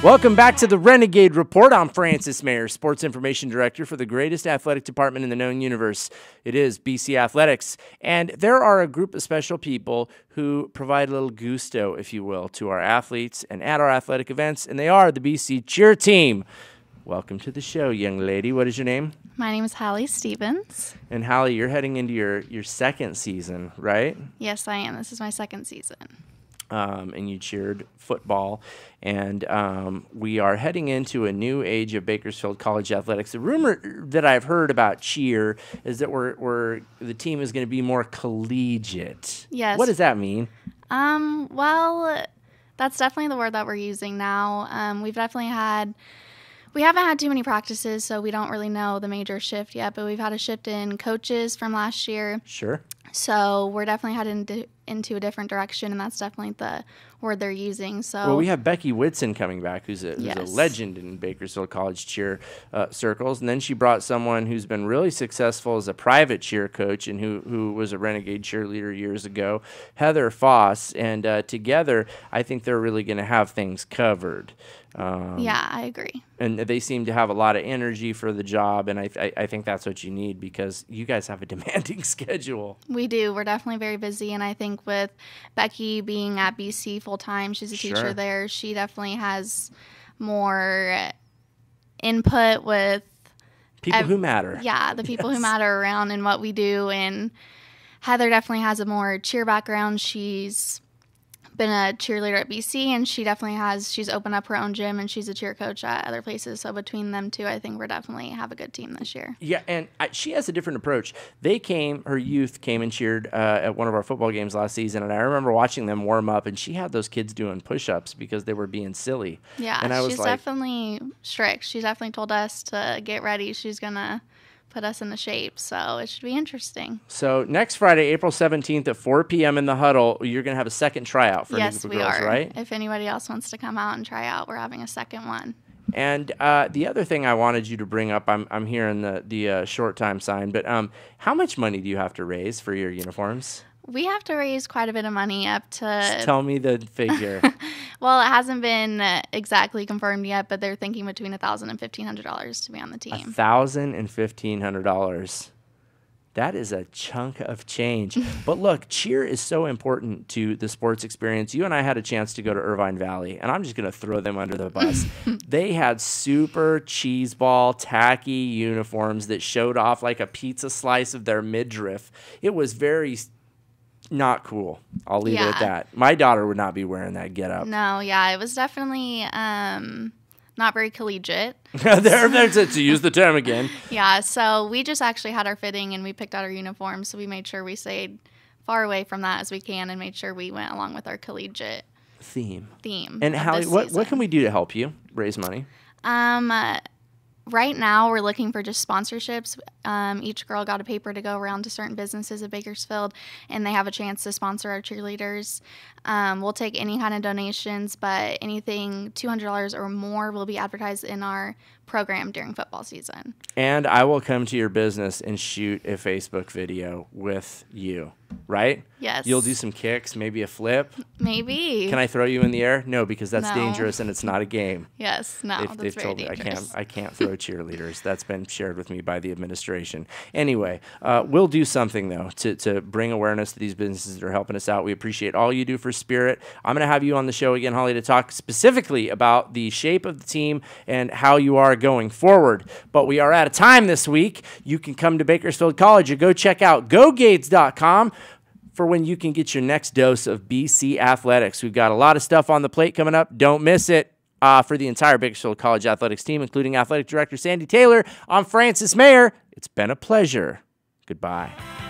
Welcome back to the Renegade Report. I'm Francis Mayer, Sports Information Director for the greatest athletic department in the known universe. It is BC Athletics. And there are a group of special people who provide a little gusto, if you will, to our athletes and at our athletic events, and they are the BC Cheer Team. Welcome to the show, young lady. What is your name? My name is Holly Stevens. And Holly, you're heading into your, your second season, right? Yes, I am. This is my second season. Um, and you cheered football. And um, we are heading into a new age of Bakersfield College athletics. The rumor that I've heard about cheer is that we're, we're the team is going to be more collegiate. Yes. What does that mean? Um. Well, that's definitely the word that we're using now. Um, we've definitely had. We haven't had too many practices, so we don't really know the major shift yet, but we've had a shift in coaches from last year. Sure. So we're definitely heading into a different direction, and that's definitely the word they're using. So, well, we have Becky Whitson coming back, who's a, who's yes. a legend in Bakersfield College cheer uh, circles, and then she brought someone who's been really successful as a private cheer coach and who who was a renegade cheerleader years ago, Heather Foss, and uh, together, I think they're really going to have things covered. Um, yeah, I agree. And they seem to have a lot of energy for the job, and I, th- I think that's what you need because you guys have a demanding schedule. We do. We're definitely very busy, and I think think with Becky being at BC full time, she's a sure. teacher there. She definitely has more input with people ev- who matter. Yeah, the people yes. who matter around and what we do. And Heather definitely has a more cheer background. She's been a cheerleader at BC, and she definitely has. She's opened up her own gym, and she's a cheer coach at other places. So between them two, I think we're definitely have a good team this year. Yeah, and I, she has a different approach. They came, her youth came and cheered uh, at one of our football games last season, and I remember watching them warm up, and she had those kids doing push-ups because they were being silly. Yeah, and I was she's like, definitely strict. She definitely told us to get ready. She's gonna put us in the shape. So it should be interesting. So next Friday, April 17th at 4 p.m. in the huddle, you're going to have a second tryout for yes, we Girls, are. right? If anybody else wants to come out and try out, we're having a second one. And uh, the other thing I wanted you to bring up, I'm, I'm hearing the, the uh, short time sign, but um, how much money do you have to raise for your uniforms? we have to raise quite a bit of money up to. Just tell me the figure. well, it hasn't been uh, exactly confirmed yet, but they're thinking between a thousand and fifteen hundred dollars to be on the team. A thousand and fifteen hundred dollars. That is a chunk of change. but look, cheer is so important to the sports experience. You and I had a chance to go to Irvine Valley, and I'm just going to throw them under the bus. they had super cheeseball, tacky uniforms that showed off like a pizza slice of their midriff. It was very not cool. I'll leave yeah. it at that. My daughter would not be wearing that get up. No, yeah, it was definitely um, not very collegiate. there, are it to use the term again. yeah, so we just actually had our fitting and we picked out our uniforms, so we made sure we stayed far away from that as we can and made sure we went along with our collegiate theme. Theme. And Hallie, what what can we do to help you raise money? Um, uh, right now we're looking for just sponsorships. Um, each girl got a paper to go around to certain businesses in Bakersfield, and they have a chance to sponsor our cheerleaders. Um, we'll take any kind of donations, but anything $200 or more will be advertised in our program during football season. And I will come to your business and shoot a Facebook video with you, right? Yes. You'll do some kicks, maybe a flip. Maybe. Can I throw you in the air? No, because that's no. dangerous and it's not a game. Yes, no. They've, that's they've very told dangerous. me I can't I can't throw cheerleaders. That's been shared with me by the administration Anyway, uh, we'll do something though to, to bring awareness to these businesses that are helping us out. We appreciate all you do for Spirit. I'm going to have you on the show again, Holly, to talk specifically about the shape of the team and how you are going forward. But we are out of time this week. You can come to Bakersfield College or go check out gogates.com for when you can get your next dose of BC Athletics. We've got a lot of stuff on the plate coming up. Don't miss it. Uh, for the entire Bakersfield College athletics team, including athletic director Sandy Taylor, I'm Francis Mayer. It's been a pleasure. Goodbye.